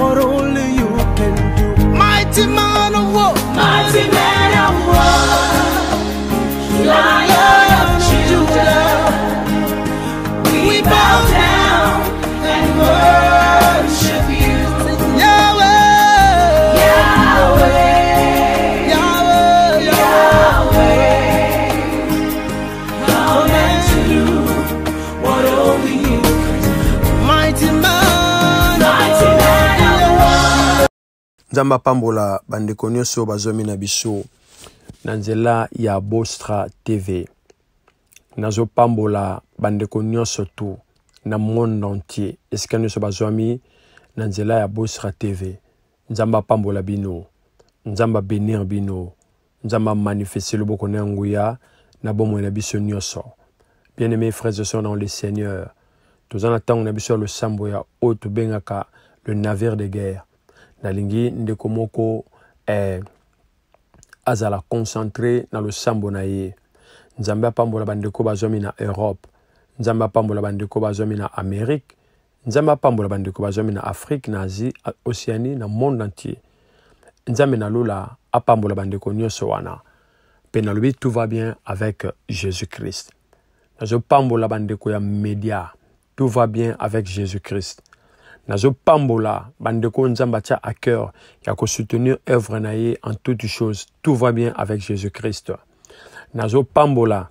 know. nzambe apambola bandeko nyonso bazomi na biso na nzela ya bostra tv nazopambola bandeko nyonso tu na monde entier esika nyonso bazwami na nzela ya bosra tv nzambe apambola bino nzambe abenir bino nzambe amanifeste loboko na ya nguya na bomoi na biso nyonso bien aimé frères et sœurs dans le seigneur toza na ntango na biso ya losambo ya oyo tobengaka le navire de guerre nalingi ndeko moko eh, azala concentre na losambo na ye nzambe apambola bandeko bazwami na europe nzambe apambola bandeko bazwami na amérike nzambe apambola bandeko bazwami na afrike na asie océanie na monde entier nzambe nalola apambola bandeko nyonso wana mpe nalobi tout va bien avec jésus christ nazopambola bandeko ya média tout va bien avec jésus christ nazopambola bandeko nzambe atia à cœur ya kosoutenir œuvre na ye en toute chose tout va bien avec jésus-christ nazopambola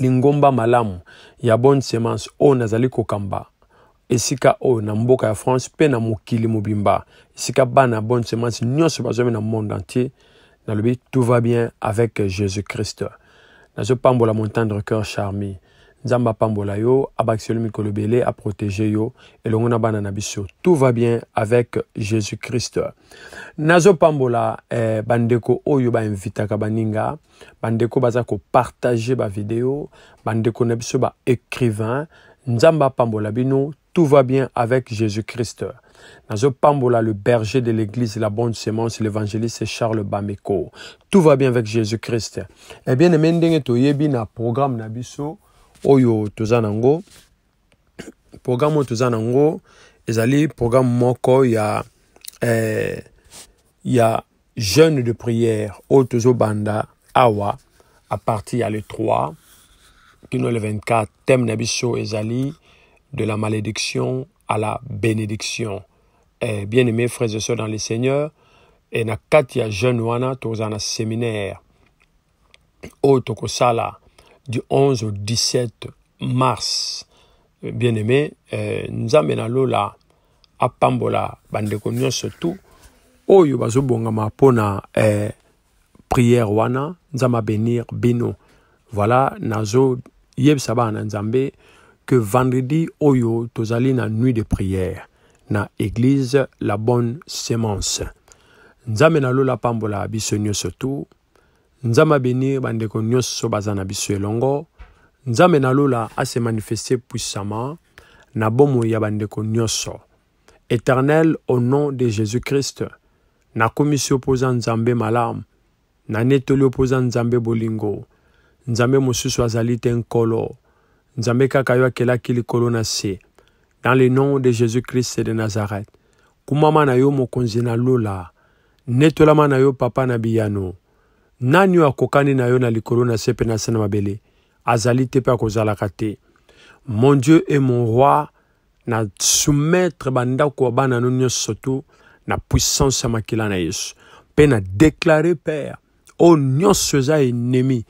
lingomba malamu ya bonne semence oyo nazali kokamba esika oyo na mboka ya france mpe na mokili mobimba esika bana ya bonne semence nyonso bazomi na monde entier nalobi tout va bien avec jésus-christ nazopambola mon tendre cœur charmi nzambe apambola yo abakiseli mikolo ebele aprotege yo bana tout va bien avec jésus christ nazopambola eh, bandeko oyo bainvitaka baninga bandeko baza kopartage vidéo. bandeko na biso baécrivain nzambe apambola bino tout va bien avec Jésus-Christ. Nazo Pambola, le berger de l'église, la bonne semence, l'évangéliste Charles Bameko. Tout va bien avec Jésus-Christ. Eh bien, aimé ndenge toyebi na programme n'abiso oyo Tuzanango. programme Tuzanango. ezali programme moko ya eh, ya jeûne de prière oyo tozobanda awa à partir à le 3 kino le 24 thème na ezali de la malédiction à la bénédiction eh, bien aimé frères et sœurs dans le seigneur Et na kati ya jeûne wana séminaire oyo tokosala du 11 au 17 mars. Euh, Bien-aimé, eh, nous amenons là à Pambola, bandeko surtout, oyo bongama pona eh, prière wana nzama benir bino voilà nazo yeb na nzambe que vendredi oyo tozali na nuit de prière na église la bonne semence nzambe lola pambola biso nyonso surtout. nzambe abeni bandeko nyonso baza na biso elongo nzambe nalola asemanifeste puissamment na bomoi ya bandeko nyonso éternel au nom de jésus-christ nakomisi opoza nzambe malamu nanetoli opoza nzambe bolingo nzambe mosusu azali te nkolo nzambe kaka yo akelaki likolo na se dans le nom de jésus-christ de nazareth kumama na yo mokonzi nalola netolama na yo papa na biyano nani oyo akokani na yo na likolo na se mpe na se na mabele azali te mpe akozalaka te mon dieu e mon roi na soumettre bandako ya bana no nyonso tu na puissance ya makila na yesu mpe na déclare père oyo oh nyonso eza enemi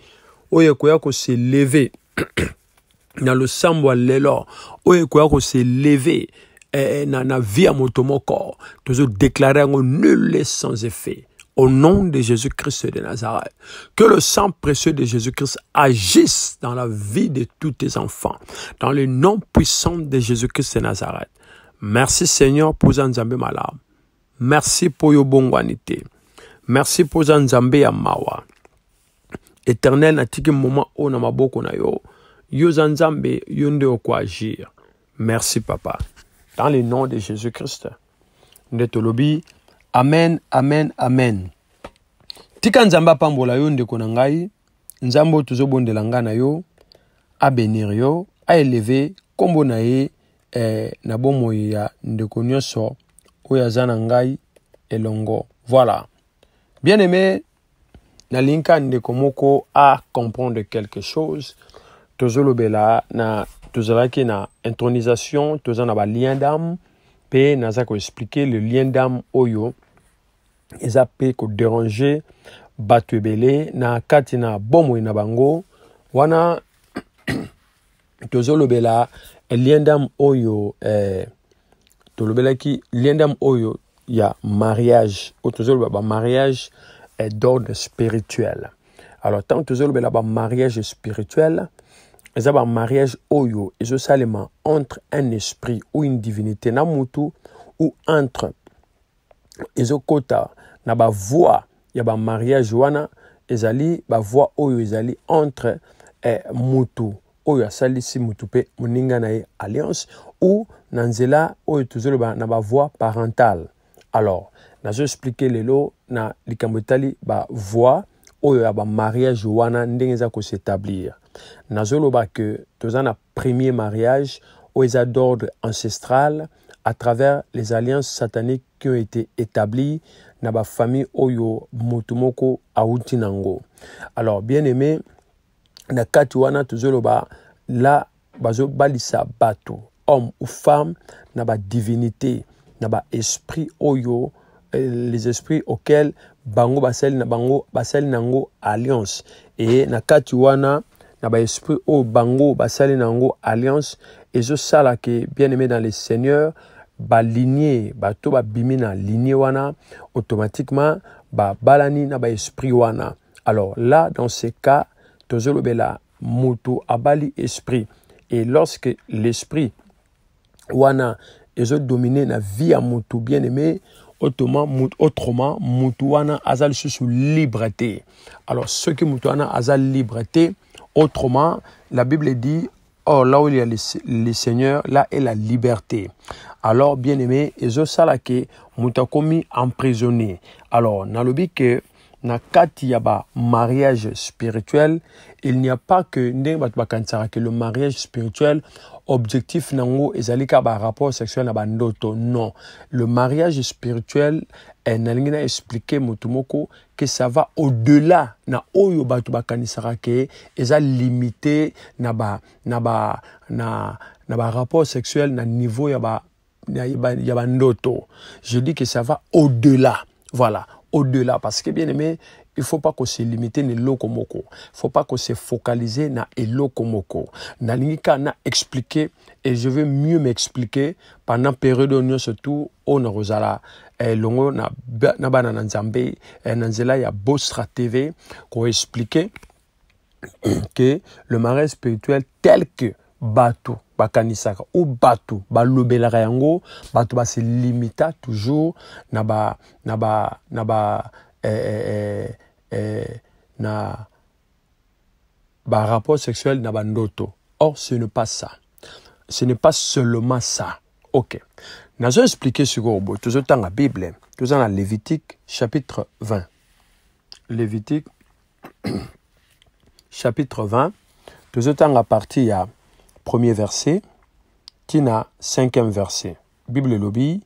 oyo ekoya koseleve na losambo ya lelo oyo ekoya koseleve eh, eh, na, na vie ya moto moko tozodeklare yango nul sans effet au nom de Jésus-Christ de Nazareth. Que le sang précieux de Jésus-Christ agisse dans la vie de tous tes enfants, dans le nom puissant de Jésus-Christ de Nazareth. Merci Seigneur pour Zanzambe Malam. Merci pour Yobongwanité. Merci pour Zanzambé Amawa. Éternel, moment o na maboko na yo. Yo Merci papa. Dans le nom de Jésus-Christ amen amen amen tika Zamba Pambo yo ndeko na ngai tuzo oyo tozobondela a na yo a yo aeleve nkombo na ye eh, na ya elongo voilà bien aimé linka ka komoko a acomprendre quelque chose tozolobela na tozalaki na intronisation toza na balien d'âme pe naza koexplike le lien d'âme oyo eza mpe koderange bato ebele na kati na bomoi na bango wana tozolobela liendam oyo eh, tolobelaki liendam oyo ya mariage oyo tozoloba bamariage eh, d'ordre spirituel alors ntango tozolobela bamariage spirituel eza bamariage oyo ezosalema entre un esprit ou une divinité na mutu ou entre ezokota na bavoi ya bamariage wana ezali bavoi oyo ezali entre eh, mutu oyo asalisi mutu mpe moninga na ye alliance ou na nzela oyo tozoloba na bavoi parentale alors nazoexplike lelo na likambo etali bavoi oyo ya bamariage wana ndenge eza kosetablir nazoloba ke toza na premier mariage oyo eza d'ordre ancestral à travers les alliances sataniques qui ont été établies Naba oyo mutumoko moko nango alors bien aimé na kati wana tozoloba la balisa bato homme ou femme na divinité na esprit oyo eh, les esprits auxquels bango basel na bango nango alliance et na kati wana na esprit bango basel nango alliance sala ke bien aimé dans le seigneur ba to ba bimi na ligné wana automatiquement ba balani na ba esprit wana alors là dans ce cas bela mutu abali esprit et lorsque l'esprit wana dominé na vie ya mutu bien aimé autrement mutu wana azal susu liberté. alors alors qui mutu wana azal liberté autrement la bible dit or oh, là où il y a le seigneur là est la liberté alors bien aimé ezosala ke moto akomi emprisonné alors nalobi ke na kati ya bamariage spirituel il n'y a pas que ndenge bato bakanisaka ke le mariage spirituel objectif nango ezali kaka barapport sexuel na bandoto non le mariage spirituel eh, nalingi na explike motu moko ke ça va au-delà na oyo bato bakanisaka ke eza limité na barapport ba, na, na ba sexuel na niveau ya ba ya bandoto je dis que ça va au-delà voilà au-delà parce que bien aimé il faut pas qu'on se limite na eloko moko faut pas qu'on se focalise na eloko moko nalingi kaka na expliquer et je vais mieux m'expliquer pendant période oyo nyonso tu oyo nakozala elongo eh, na bana na nzambe eh, na nzela ya bosra tv koexplike que le mariage spirituel tel que bato bakanisaka o bato balobelaka yango bato limita toujours na ba na ba na ba eh, eh, eh, eh sexuel na or ce n'est pas ça ce n'est pas seulement ça ok nazo expliquer sikoyo boye tozotanga bible toza na lévitique chapitre 20 lévitique chapitre 20 tozotanga parti ya premier verset, Tina, cinquième verset. Bible Lobby.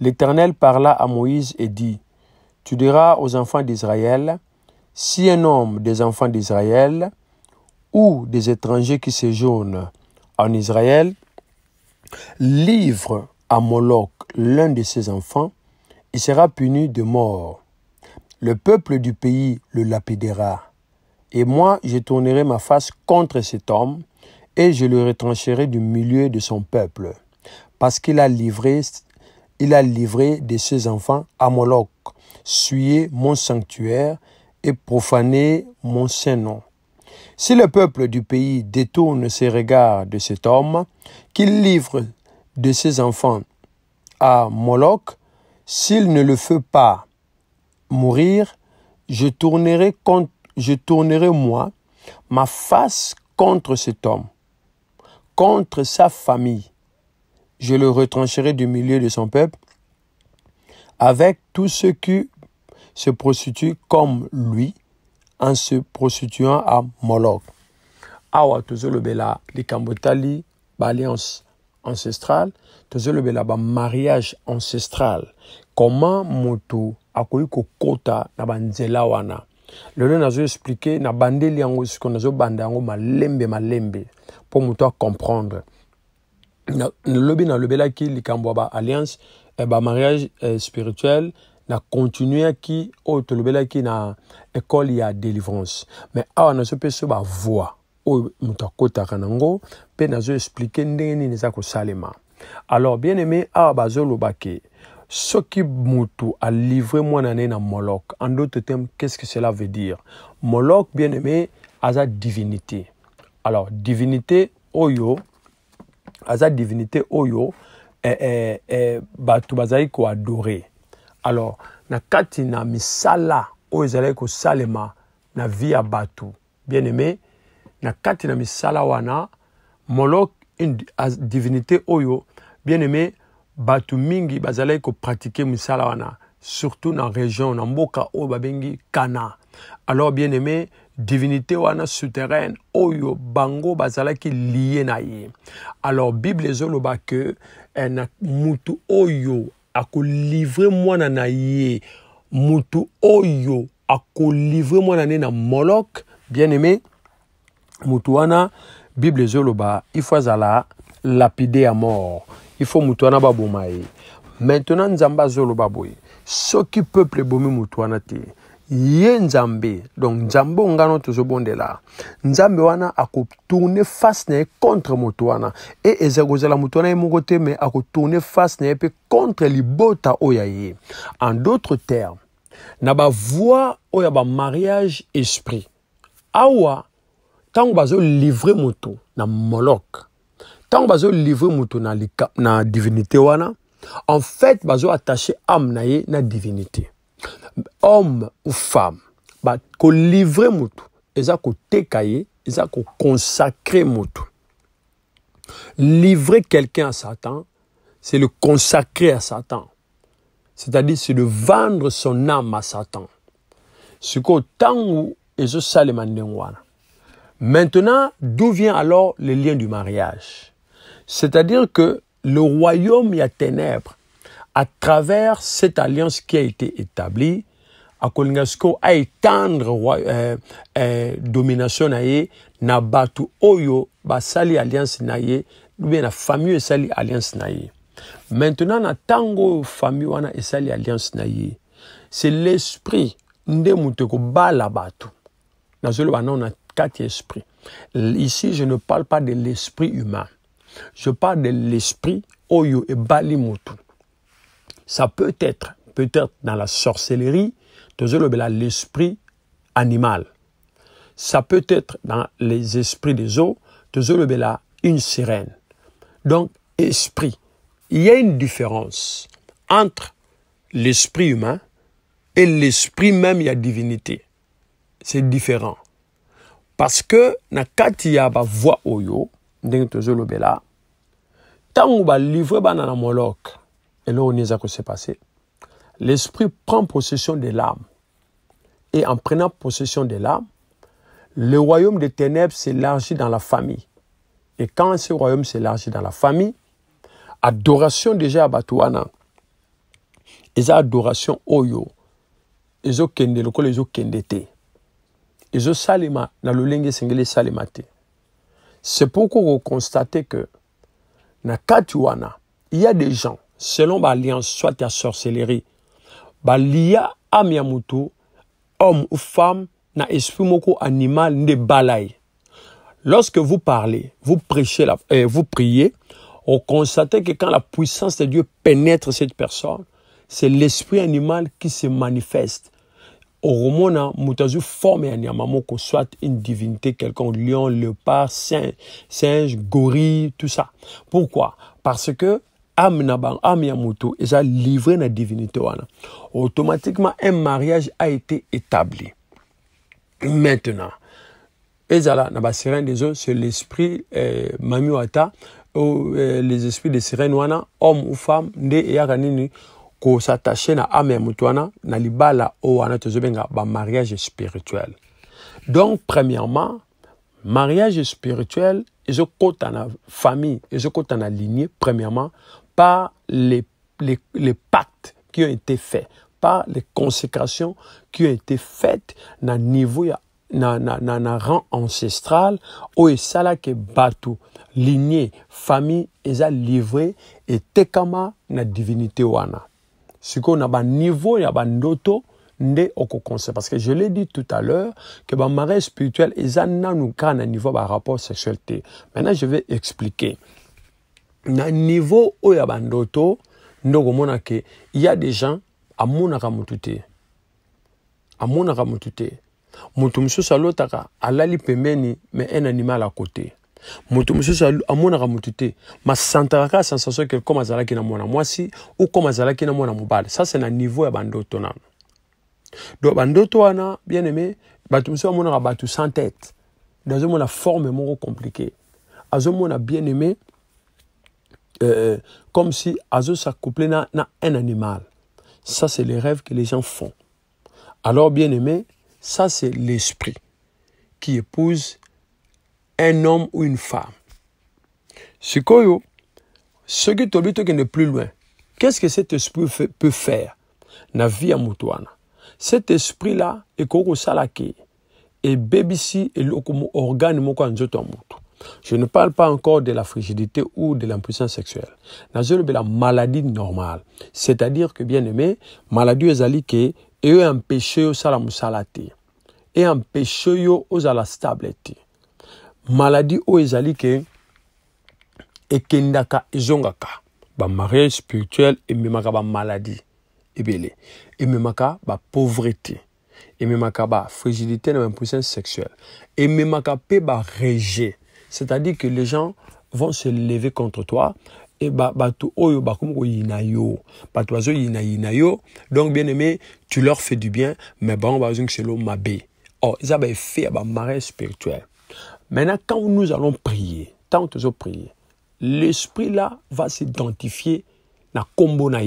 L'Éternel parla à Moïse et dit, Tu diras aux enfants d'Israël, si un homme des enfants d'Israël ou des étrangers qui séjournent en Israël livre à Moloch l'un de ses enfants, il sera puni de mort. Le peuple du pays le lapidera. Et moi, je tournerai ma face contre cet homme et je le retrancherai du milieu de son peuple, parce qu'il a livré, il a livré de ses enfants à Moloch, sué mon sanctuaire et profané mon saint nom. Si le peuple du pays détourne ses regards de cet homme, qu'il livre de ses enfants à Moloch, s'il ne le fait pas mourir, je tournerai, je tournerai moi ma face contre cet homme contre sa famille. Je le retrancherai du milieu de son peuple avec tous ceux qui se prostituent comme lui en se prostituant à Moloch. awa tozolobela likambo etali balliance ancestrale tozolobela bamariage ancestral koma moto akoki kokota na banzela wana lelo nazoexplike nabandeli yango sikoyo nazobanda yango malembe malembe mpo moto acomprendre lobi nalobelaki likambo ya baalliance eh, bamariage eh, spirituel nakontinuaki oyo tolobelaki na ekole ya délivrance mais awa nazopesa bavoi oyo moto akɔtaka nango mpe nazoexplike ndenge nini eza kosalema alors bien aimé awa bazoloba ke soki motu alivre mwana na ye na molok en d'autres terme qu'est ce que cela veut dire molok bien aimé aza divinité alors divinité oyo aza divinité oyo eh, eh, eh, bato bazalaki koadore alors na kati na misala oyo ezalaki kosalema na vie ya bato bien aimé na kati na misala wana molok divinité oyo bien aimé bato mingi bazalaki kopratike misala wana surtout na région na mboka oyo babengi kana alors bien aimé divinité wana souterraine oyo bango qui lié na alors bible ezoloba ke eh, mutu oyo akolivre mwana na ye mutu oyo akolivre mwana ne na molok bien aimé mutu bible ezoloba ifo zala lapide à mort ifo mutu wana baboma maintenant nzambe azoloba Ce qui peuple ebomi mutu ye nzambe donc nzambe ongana tozobondela nzambe wana akotourne face na ye contre moto wana e ezali kozala moto wana ye moko te me akotourne face na ye mpe contre libota oyo aye en d'autres termes na bavoi oyo ya bamariage esprit awa ntango bazolivre moto na moloke ntango bazolivre moto na, na divinité wana en fait bazoattache ame na ye na divinité homme ou femme bah, livrer, motu eza ils eza consacrer livrer quelqu'un à satan c'est le consacrer à satan c'est-à-dire c'est de vendre son âme à satan ce et maintenant d'où vient alors le lien du mariage c'est-à-dire que le royaume y a ténèbres à travers cette alliance qui a été établie, akolingasiko aetendre euh, euh, domination na ye na bato oyo basali alliance na ye ubien na famille oyo esali alliance na ye maintenant na ntango oyo famille wana esali alliance na ye c'est l'esprit nde moto ekobala bato nazoloba nao na kati esprit ici je ne parle pas de l'esprit humain je parle de l'esprit oyo ebali motu ça peut être, peut-être dans la sorcellerie, l'esprit animal. Ça peut être dans les esprits des eaux, une sirène. Donc, esprit. Il y a une différence entre l'esprit humain et l'esprit même, il y a divinité. C'est différent. Parce que, na a la voix oyo, le bela tango ba livre ba na na et là, on est ce s'est passé. L'esprit prend possession de l'âme. Et en prenant possession de l'âme, le royaume des ténèbres s'élargit dans la famille. Et quand ce royaume s'élargit dans la famille, adoration déjà à Batuana, ils ont adoration Oyo, oh ils ont kende, le ils ont ils ont salima, C'est pourquoi vous constatez que, na Katuana, il y a des gens selon Balian, soit la sorcellerie balia amiamutu, homme ou femme na esprit moko animal ne balay. lorsque vous parlez vous prêchez la, euh, vous priez on constate que quand la puissance de Dieu pénètre cette personne c'est l'esprit animal qui se manifeste Au Romona, forme un Yamamoko, soit une divinité quelconque lion léopard singe, singe gorille tout ça pourquoi parce que âme na bango âme ya moto livré na divinité wana automatiquement un mariage a été établi maintenant là na sirène des eaux c'est l'esprit eh, mamuata ou eh, les esprits de sirène wana homme ou femme nde eyaka nini s'attacher na âme ya moto wana na libala oyo wana ba mariage spirituel donc premièrement mariage spirituel ezokɔta la famille ezokɔta la lignée premièrement par les, les, pactes qui ont été faits, par les consécrations qui ont été faites dans niveau na, na, na, na rang ancestral oyo que bato lignée famille livré et tekama na divinité wana a na niveau ya pas nde conseil. parce que je l'ai dit tout à l'heure que ma spirituel spirituelle ils na niveau rapport à sexualité maintenant je vais expliquer na niveau oyo ya bandoto ke ya des gens amonaka motu te amonaka motu te alali me un animal à côté amonaka motu te masantaka ke comme azalaki na mwana ou comme azalaki na C'est na niveau ya bandoto nano do bandoto wana bien aimé bato mosusu bamonaka bato sans tête azomona forme moko compliqué azomona bien aimé euh, comme si Azo s'accouplait un animal. Ça, c'est les rêves que les gens font. Alors, bien aimé, ça, c'est l'esprit qui épouse un homme ou une femme. ce que qui' ne plus loin, qu'est-ce que cet esprit peut faire? Na vie à Cet esprit-là, est korosala et baby si, et organe moko je ne parle pas encore de la frigidité ou de l'impuissance sexuelle. de la maladie normale. C'est-à-dire que, bien aimé, maladie et ke, empêchent empêché au la te. et empêchent yo aux ala stable te. Maladie o ezali ke, ekendaka ezongaka. Ba mariage spirituel ememaka ba maladie. Ebele. Ememaka ba pauvreté. ememaka ba frigidité et impuissance sexuelle ememaka pe ba rejet c'est-à-dire que les gens vont se lever contre toi et tu oyo fais yinayo yina yinayo donc bien aimé tu leur fais du bien mais m'a bé mabe or oh, eza fait bah marée spirituel maintenant quand nous allons prier tant tozo prier l'esprit là va s'identifier na kombo na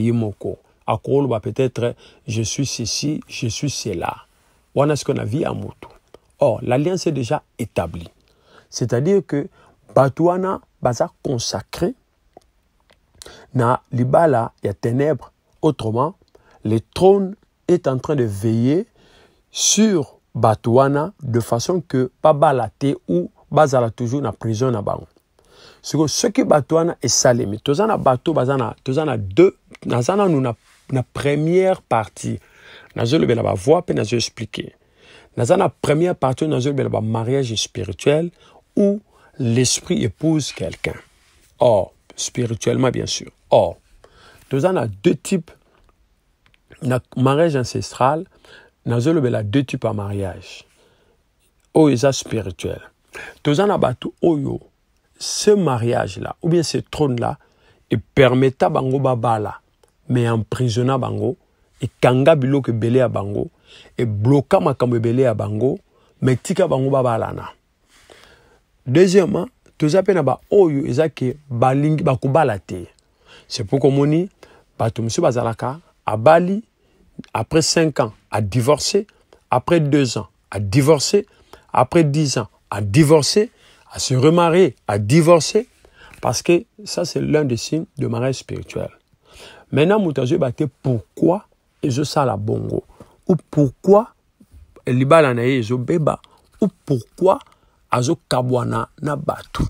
À quoi, va peut-être je suis ceci je suis cela ce qu'on a vie à moto. or oh, l'alliance est déjà établie c'est-à-dire que Batouana est consacré na libala ya ténèbres autrement le trône est en train de veiller sur Batouana de façon que Pabalaté ou bazala toujours na prison na bango Batouana est salé. Mais esalemi toza a bato deux. na toza a deux nazana nous na, na première partie nous voix, mpe nous expliquer. Nazana première partie oyo nazolobela mariage spirituel où l'esprit épouse quelqu'un. Or, spirituellement bien sûr. Or, nous en a deux types. Na mariage ancestral, nous avons deux types à mariage. Oeza oh, spirituel. Nous en a oyo. Oh, ce mariage-là, ou bien ce trône-là, et permetta bango babala, mais emprisonna bango, et kanga biloko belé à bango, et bloqua makambo belé à bango, mais tika bango babalana. deuxièmement toza mpe na baoyo eza ke balingi bakobala te c'est pourquoi moni bato mosusu bazalaka abali après 5 ans divorcé après 2 ans divorcé après 10 ans divorcé à se remarier à divorcer parce que ça c'est l'un des signes de mariage spirituel maintenant moto azoyeba te pourquoi ezosala bongo ou pourquoi libala na ye ezobeba ou pourquoi azokabwana na bato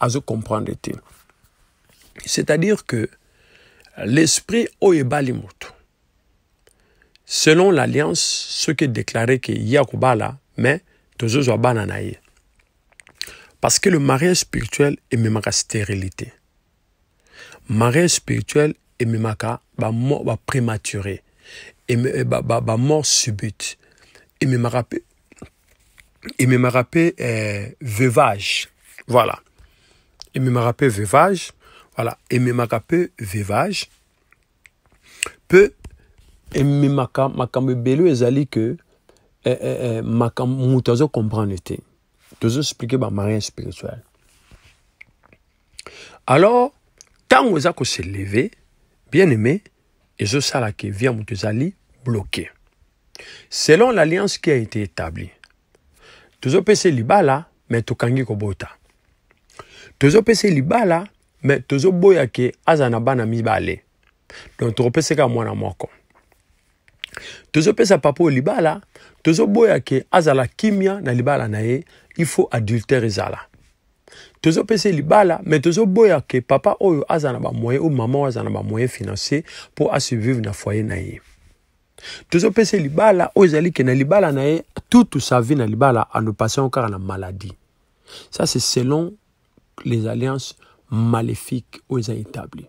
azokomprendre te c'est-à-dire que l'esprit oyo ebali moto selon l'alliance soki edéclare ke ye akobala mais tozozwa bana na ye parce que le mariage spirituel ememaka stérilité mariage spirituel ememaka bamort baprématuré bamort ba, eh, ba, ba, ba mort subite ememaka mpe il me euh, veuvage. Voilà. Il me veuvage. Voilà. Il me pe, veuvage. Peu, il me makambe belu ezali que euh, euh, makambe mutazo comprendre te. Tozo expliquer par mariage spirituel. Alors, tant que se lever, bien aimé, et je ça que via vient mutazo bloqué. Selon l'alliance qui a été établie, tozopesa libala me tokangi kobota tozopesa libala me tozoboya ke aza na bana mibale donc tokopesaka mwana moko tozopesa papa libala tozoboya ke azala kimia na libala na ye ifo adultère ezala tozopesa libala me tozoboya ke papa oyo aza na bamoyen oyo mama oyo aza na bamoyen financier mpo asuivivre na foyer na ye tozopesa libala oyo ezali ke na libala na ye tutu sa vie na libala andopasi passé encore na maladie. ça c'est selon les alliances maléfiques oyo eza établi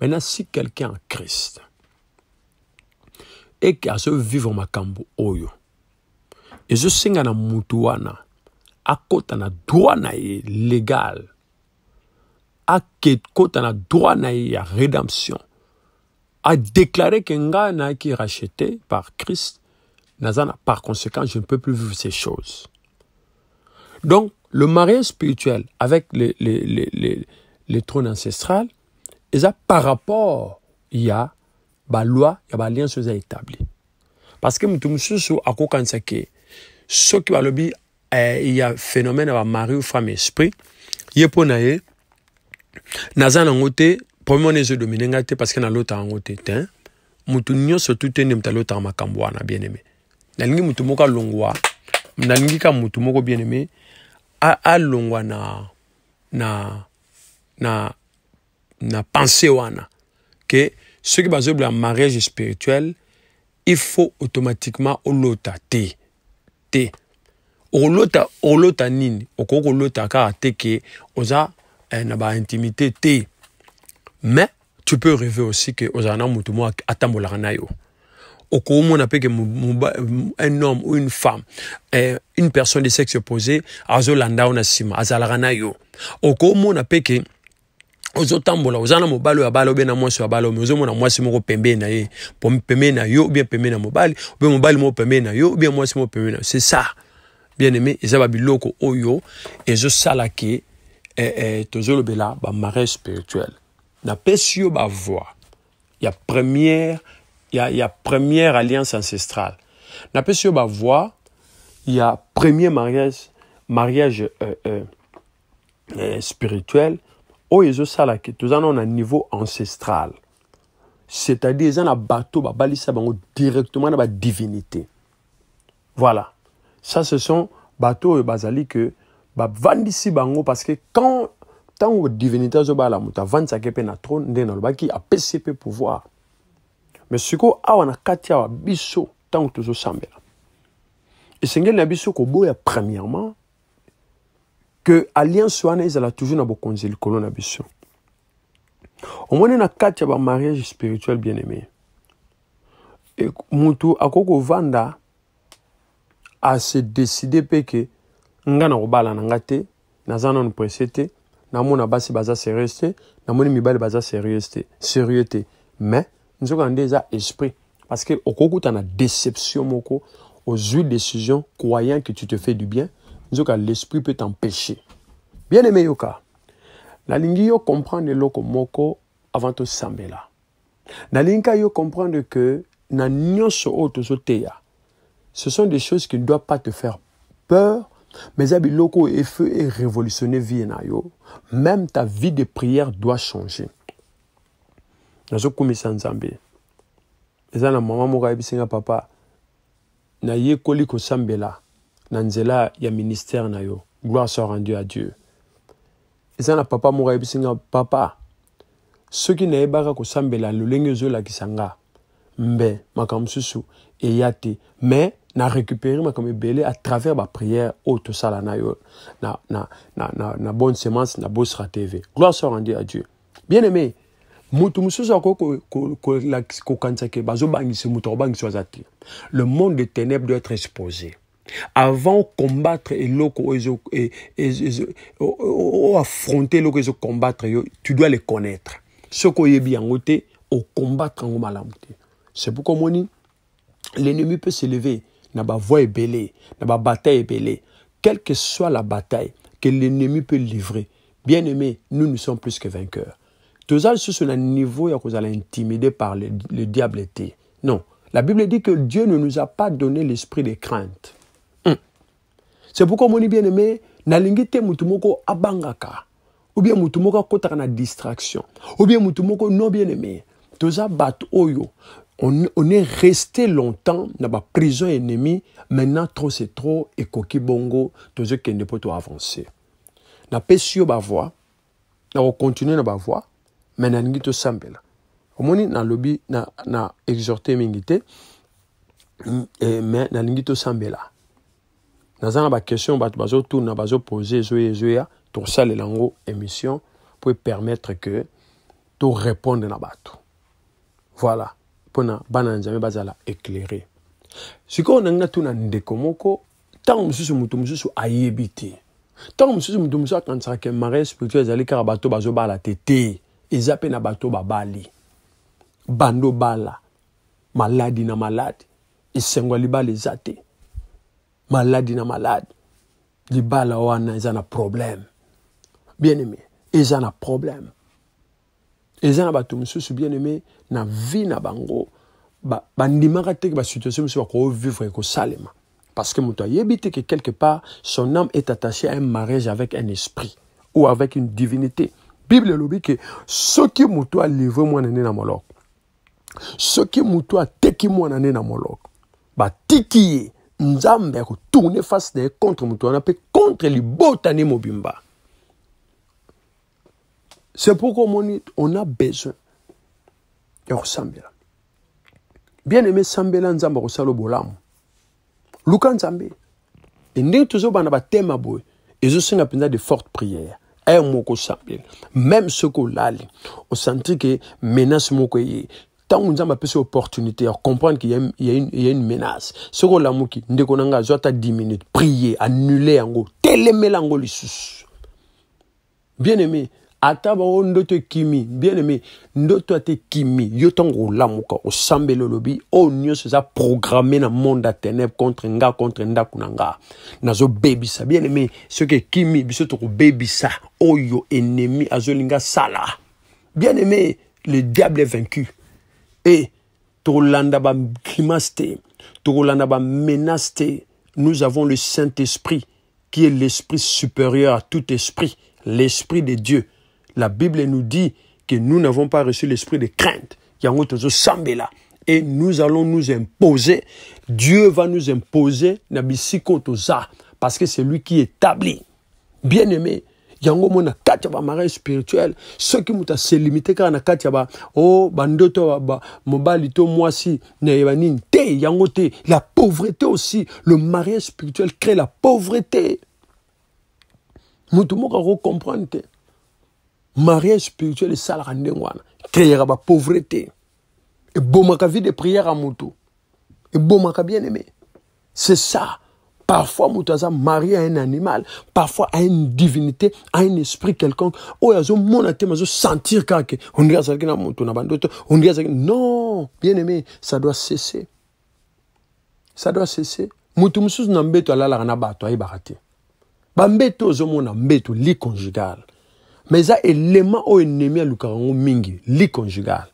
maintenant si quelqu'un en christ eke azovivre makambo oyo ezosenga na mutuana wana akota na droit na ye légal akota na droit na ye ya rédemption a déclaré qu'un gars n'a été racheté par Christ. par conséquent, je ne peux plus vivre ces choses. Donc, le mariage spirituel avec les, les, les, les trônes ancestrales, par rapport, il y a la bah, loi, il y a bah, lien qui établi. Parce que je sommes à ce qui va le eh, il y a un phénomène de bah, mari ou femme esprit, il y a pour premier onezo domine ngai te parceke nalotaka yango te te motu nyonso tu te nde moto alotaka makambo wana bien aime nalingi motu moko alongwa nalingi ka motu moko bien aime alongwa na na na na pensée wana ke soki bazobela mariage spirituel il faut automatiquement olota te te okolota okolota nini okoki kolota kaka te ke oza eh, na baintimité te mais tu peux rêver aussi que ozana mutumo atambolaka na yo un homme ou une femme eh, une personne de sexe opposé azolanda ona na nsima okomo na peke ozotambola oza na mobali oyo abala obie na mwasi oyo abala omi ozomona mwasi moko pembeni na ye pembeni na yo obien pembeni na mobali obien mobali moko pembeni na yo obien mwasi moko c'est ça bien aimé eza babiloko oyo ezosala ke eh, eh, tozolobela bamarais spirituel na pesi il y a première ya, a première alliance ancestrale napesi il y a premier mariage mariage euh, euh, euh, spirituel oyo ezosalaka niveau ancestral c'est-à-dire eza bateau bato babalisa bango directement na divinité. voilà ça ce sont bato bateaux euh, bazali que euh, bavandisi bango parce que quand ntango divinité azoba ala moto avandisaki mpe na trone nde nalobaki apesi mpe pouvoir me sikoyo awa na kati awa biso ntango tozosambela esengeli na biso koboya premièrement ke alliance wana ezala toujours na bokonzi likolo na biso omoni na kati ya bamariage spirituel bien aimé e, motu akoki kovanda ase décide mpe ke nga na kobala na nga te naza nanu presse te namona basi baza sérieux te namoni mibali baza sérieux te sérieux te mais nzokana nde eza esprit parce que na déception moko ozwi décision croyant que tu te fais du bien nzoka l'esprit peut t'empêcher bien aimé yoka nalingi yo comprendre eloko moko avant tosambela nalingi ka yo comprendre que na nyonso oyo tozoteya ce sont des choses qui ne doivent pas te faire peur mes biloko feu et révolutionné vie na yo Même ta vie de prière doit changer nazokumisa nzambe eza na mama moko singa papa ko kosambela na nzela ya ministère na yo gloire soit rendue à dieu eza na papa moko singa papa soki nayebaka kosambela lolenge la kisanga. mbe mais na récupéré il ebele à travers baprière oyo tosala yo na, na, na, na, na bonne semence na bosra tv gloire soit rendue à dieu bien aimé ko la ko kokanisa ke bazobangisa moto akobangisa aza te le monde des ténèbres doit être exposé avant combattre et et et affronter eloko ezokombattre combattre tu dois le connaître soki oyebi yango te au combattre malamu te c'est pourquoi moni l'ennemi peut se lever na bavoie ebele na bataille quelle que soit la bataille que l'ennemi peut livrer bien aimé nous ne sommes plus que vainqueurs tous toza sur un niveau ya allez intimider par le, diable était non la bible dit que dieu ne nous a pas donné l'esprit de crainte hum. c'est pourquoi mon bien aimé nalingi mutumoko abangaka ou bien mutumoko distraction ou bien mutumoko non bien aimé toza bat oyo on, on est resté longtemps dans la prison ennemie. Maintenant, trop c'est trop. Et Koki Bongo, tous ceux qui ne peuvent pas avancer. Na pesi yo bavoie, na continue na bavoie, mais na ningi to sambela. Omoni na lobi na na exhorter mingi te, mais na ningi to sambela. naza na baquestion bato bazotuna bazopose ezoya ezoya tosalela yango émission mpo epermettre ke torépondre na bato voilà mpona bana na nzambe bazala éclairé sikoyo nangi natuna ndeko moko ntango mosusu moto mosusu ayebi te ntango mosusu moto mosusu akanisaka ke mariage spirituel ezali kaka bato bazobala te te eza mpe na bato babali bando bala maladi na maladi esengo ya libala eza te maladi na maladi libala wana eza na problème bien aimé eza na problème eza na bato mosusu bien aimé na vie na bango bandimaka te ke basituation mosusu bakovivre ekosalema parce que moto ayebi te ke quelque part son âme est attachée à un mariage avec un esprit ou avec une divinité bible elobi ke soki moto alivre mwana nde na moloko soki moto ateki mwana nde na moloko batiki ye nzambe akotourne face na ye contre moto wana mpe contre libotani mobimba c'est pourquoi omoni on a besoin ya kosambela bien bolam. sambela nzambe akosala bolamu luka nzambe e ndenge tozobana batema boye ezosenga mpenza de forte prières. aye moko osambela même soki au centre ke menace moko eye ntango nzambe apesi opportunité ya comprendre qu'il y a une menace Ce soki olamuki ndeko na azwa ata 10 minutes prier annule yango telemela yango lisusu bien aimé ata bao oh, ndoto kimi bien aimé ndoto kimi. ekimi yo au olamuka osambela olobi nous nyonso eza programme na monde ya contre nga contre ndako na nga ça bien aimé ce soki ekimi biso tokobebisa oyo ennemi azolinga sala bien aimé le diable est vaincu e tokolanda baclimase te tokolanda bamenace te nous avons le saint esprit qui est l'esprit supérieur à tout esprit l'esprit de dieu la Bible nous dit que nous n'avons pas reçu l'esprit de crainte. Et nous allons nous imposer. Dieu va nous imposer. Parce que c'est lui qui établit. Bien aimé. yango y a un mariage spirituel soki moto aselimite kaka na kati ya ba o oh, bandoto ya mobali to mwasi nayeba nini te la pauvreté aussi le mariage spirituel crée la pauvreté motu moko te mariage spirituel esalaka ndenge wana kreyaka bapauvre te ebomaka vie de prière ya motu ebomaka bien aimé c'est ça parfois moto aza marié à un animal parfois à une divinité à un esprit quelconque oyo azomona te azosentir kaka ondiri azalaki na moto na bandoto ondiri azalaki non bien aimé ça doit cesser ça doit cesser moto mosusu na mbeto alalaka na bato ayebaka te bambeto ozomona mbeto lit conjugale me eza elema oyo enemi alukaka yango mingi lit conjugale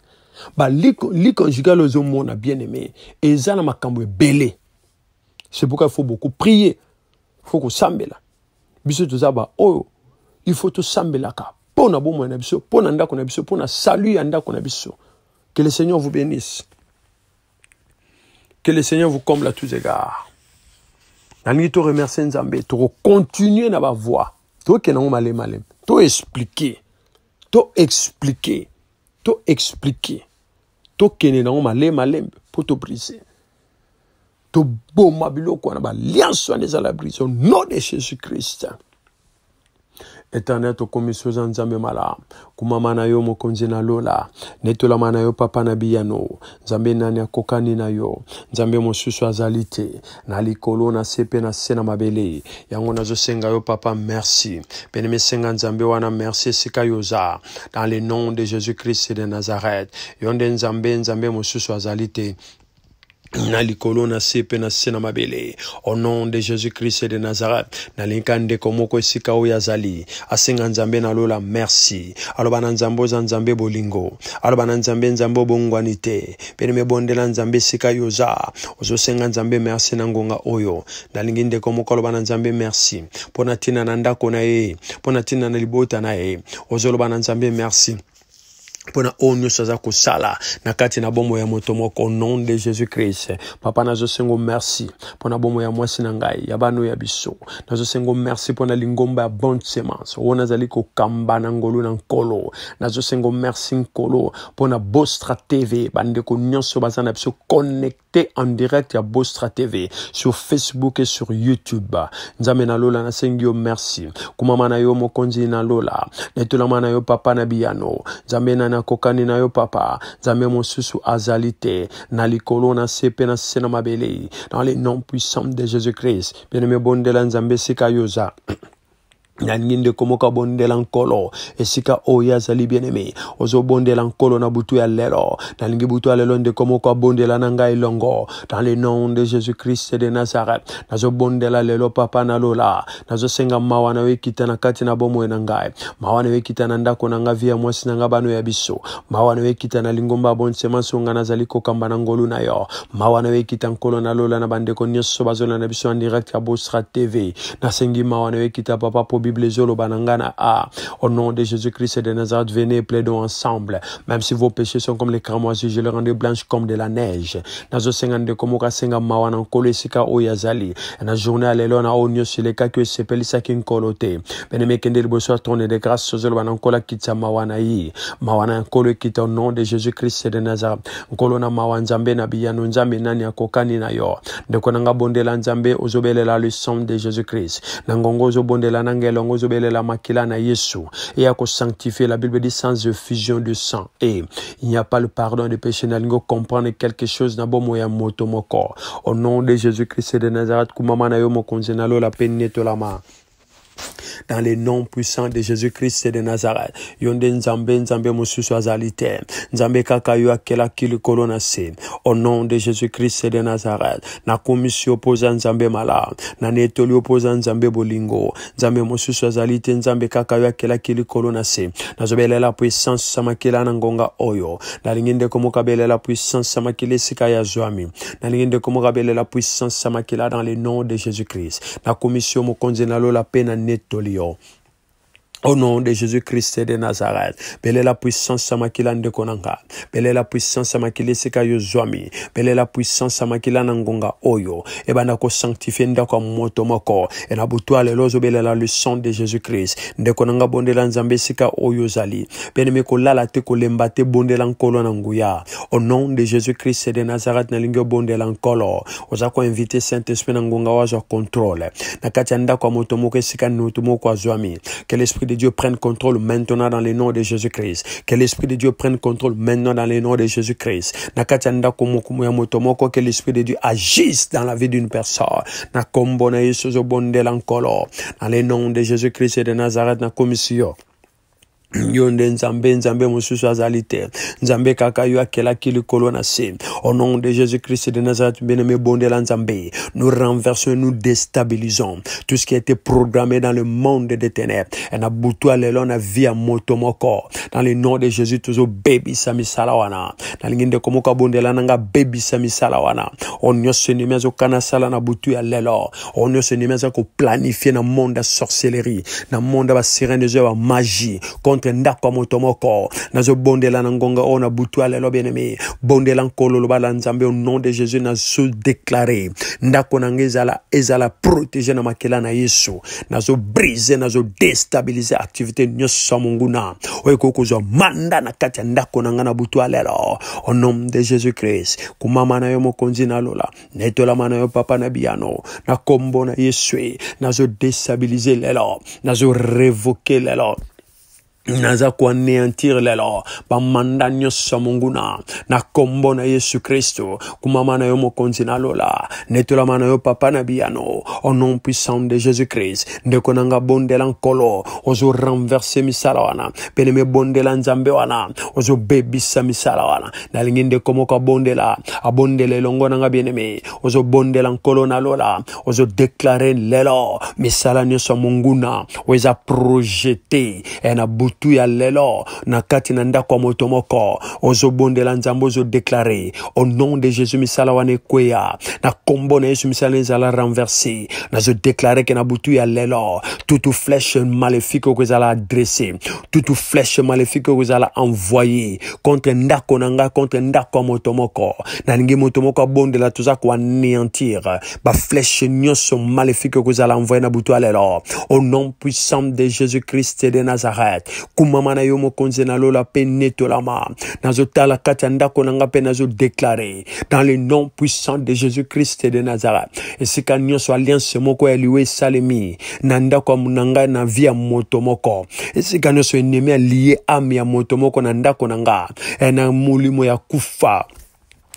balit conjugale oyo ezomona bien aimé eza na makambo ebele c'est pourquoi il faut beaucoup prier il faut kosambela biso toza baoyo oh, il faut tosambelaka mpo na bomoi na biso mpo na ndako na biso mpo na salut ya ndako na biso que le seigneur vous bénisse que le seigneur vous comble à tous égards nalingi toremercie nzambe tokokontinue na bavoie tokende yango malema lema to explike to explike to explike tokende nango malemalembe mpo tobrise toboma biloko wana balianso wana ezala brise au nom de jésus christ eternel tokomi soza nzambe malamu kumama na yo mokonzi na lola netolama na yo papa na biyano nzambe nani akokani na yo nzambe mosusu azali te na likolo na se mpe na se na mabele yango nazosenga yo papa merci pene misenga nzambe wana merci esika yo oza dans le nom de jésus christ de nazareth yo nde nzambe nzambe mosusu azali te na likolo na se mpe na se na mabele au nom de jésus christ de nazareth nalingi ndeko moko esika oyo azali asenga nzambe nalola merci aloba na nzambe oza nzambe bolingo aloba na nzambe nzambe obongwani te pene mebondela nzambe esika yo oza ozosenga nzambe merci na ngonga oyo nalingi ndeko moko aloba na nzambe merci mpo na ntina na ndako na ye mpo na ntina na libota na ye ozoloba na nzambe merci mpo na oyo nyonso aza kosala na kati na bomoi ya moto moko nom de jésus christ papa nazosengo merci mpo na bomoi ya mwasi na ngai ya bana ya biso nazosengo merci mpo na lingomba ya bonne semence oyo nazali kokamba na ngolu na nkolo nazosengo merci nkolo mpo na bostra tv bandeko nyonso baza na biso connecte en direct ya bostra tv sur facebook e sur youtube nzambe nalola nasengi yo merci komama na yo mokonzi nalola netolama na yo papa na biyano nzambe na nakokani na yo papa nzambe mosusu azali te na likolo na se mpe na se na mabele dans le nom puissant de jésus christ bien aimé bondela nzambe esika yo oza nanginde komo ka bondela nkolo esika oyo azali bieneme ozobondela nkolo na butu ya lelo nalingi butu ya lelo ndeko moko abondela na ngai elongo dans le nom de jésus christ de nazareth nazobondela lelo papa na lola nazosenga mawa na yo ekita na kati na bomoi na ngai mawa na yo ekita na ndako na nga vi ya mwasi na nga bano ya biso mawa na yo ekita na lingomba ya bonsema songa nazali kokamba na ngolu na yo mawa na yo ekita nkolo na lola na bandeko nyonso bazolanda biso en direct ya bosra tv nasengi mawa na yo ekita papa pobi Bible Zoloba Nangana A. Au nom de Jésus-Christ et de Nazareth, venez plaidons ensemble. Même si vos péchés sont comme les cramoisies, je les rendrai blanches comme de la neige. Nazo sengande komoka senga mawana nkolo sika oyazali. Na journée alelo na onyo sileka que sepeli sakin kolote. Beneme kende liboso tourne de grâce Zoloba Nankola kitsa mawana yi. Mawana nkolo kita au nom de Jésus-Christ et de Nazareth. Kolona na mawa nzambe na biyano nzambe nani akokani na yo. Ndeko nanga bondela nzambe ozobelela le sang de Jésus-Christ. Nangongo ozobondela nangela yango ezobelela makila na yesu eya kosanctifie la bible dit sans effusion de sang et il n'y a pas le pardon de péché nalingi comprendre quelque chose na bomoi ya moto moko au nom de jésus christ de nazareth kumama na yo mokonzi la peine netolama dans les noms puissants de Jésus-Christ de Nazareth. Yonde nzambe nzambe mosusu Nzambe kaka akela kili kolona se. Au nom de Jésus-Christ de Nazareth. Na komisi opoza nzambe mala. Na netoli opoza nzambe bolingo. Nzambe moshu azali nzambe kaka akela kili kolona se. Nazobelela puissance samakila na ngonga oyo. na lingende moko la puissance sama esika ya zwami. na lingende moko la puissance samakila dans le nom de Jésus-Christ. Na komisi lo la pe na ネット利用 Au nom de Jésus-Christ de Nazareth. Belle est la puissance à makilande konanga. Belle est la puissance à makilisika yozwami. Belle est la puissance à makilana ngonga oyo. Ebana eh ko sanctifier ndako moto moko. Et na butwa le lozo belle la leçon de Jésus-Christ. Ndekonanga bondela nzambe sika oyo zali. Bien-aimé ko lala te ko lembate bondela nkolo na nguya. Au nom de Jésus-Christ de Nazareth na lingyo bondela nkolo. Oza ko invité Saint-Esprit na ngonga wazo contrôle. Na kati ndako moto moko sika nutu moko azwami. Que l'esprit de Dieu prenne contrôle maintenant dans le nom de Jésus-Christ. Que l'Esprit de Dieu prenne contrôle maintenant dans le nom de Jésus-Christ. Que l'Esprit de Dieu agisse dans la vie d'une personne. Dans le nom de Jésus-Christ et de Nazareth, dans la commission. yo nde nzambe nzambe mosusu azali te nzambe kaka yo akelaki likolo na se au nom de jésus christ de nazareth bien-aimé bondela nzambe nous renversons nous déstabilisons tout ce qui a été programmé dans le monde des ténèbres na butu ya lelo na vie ya moto moko dans le nom de jésus tozobebisa misala wana nalingi ndeko moko abondela nanga bebisa misala wana o nyonso ndimi azokana asala na butu ya lelo o nyonso ndimi aza koplanifie na monde ya sorcellerie na monde ya basirene zo ya bamagie contre ndako ya moto moko nazobondela na ngonga oyo na butu ya lelo bienemi bondela nkolo lobala nzambe au nom de jésus nazodeklare ndako na ngai ezala ezala protege na makela na yesu nazobrise nazodestabilize activité nyonso ya monguna oyo ekoki kozwa manda na kati ya ndako na ngai na butu ya lelo au nom de jésus christ komama na yo mokonzi nalola na etolama na yo papa na biyano na kombo na yesu nazodestabilize lelo nazorevoke lelo naza kuanéantir lelo bamanda nyonso monguna na kombo na yesu kristo kumama na yo mokonzi na lola netolama na yo papa na biyano au nom puissant de jésus christ ndeko na nga bondela nkolo ozo renverse misala wana pene mebondela nzambe wana ozobebisa misala wana nalingi ndeko moko abondela abondela elongo na nga bieneme ozobondela nkolo na lola ozodeklare lelo misala nyonso ya monguna oyo eza projete na butu ya lelo na kati nanda ndako ya moto moko ozobondela nzambe ozodeklare au nom de jésus misala wana ekweya na nkombo na yesu misala ezala renverse nazodeklare ke na butu ya lelo tutu flèche maléfique okozala adresse tutu flèche maléfique okozala envoye contre ndako na ngai contre ndako ya moto moko nalingi moto moko abondela ba flèche baflèche nyonso maléfique okozala envoye na butu ya lelo au nom puissant de jésus christ de nazareth kumama na yo mokonzi nalola mpe netolama nazotala kati ya ndako na nga mpe nazodeklare dans le nom puissant de jésus christ de nazareth esika nyonso alliance moko ya liwe esalemi na ndako na ngai na vi ya moto moko esika nyonso enemi alie ame ya moto moko na ndako na nga e na molimo ya kufa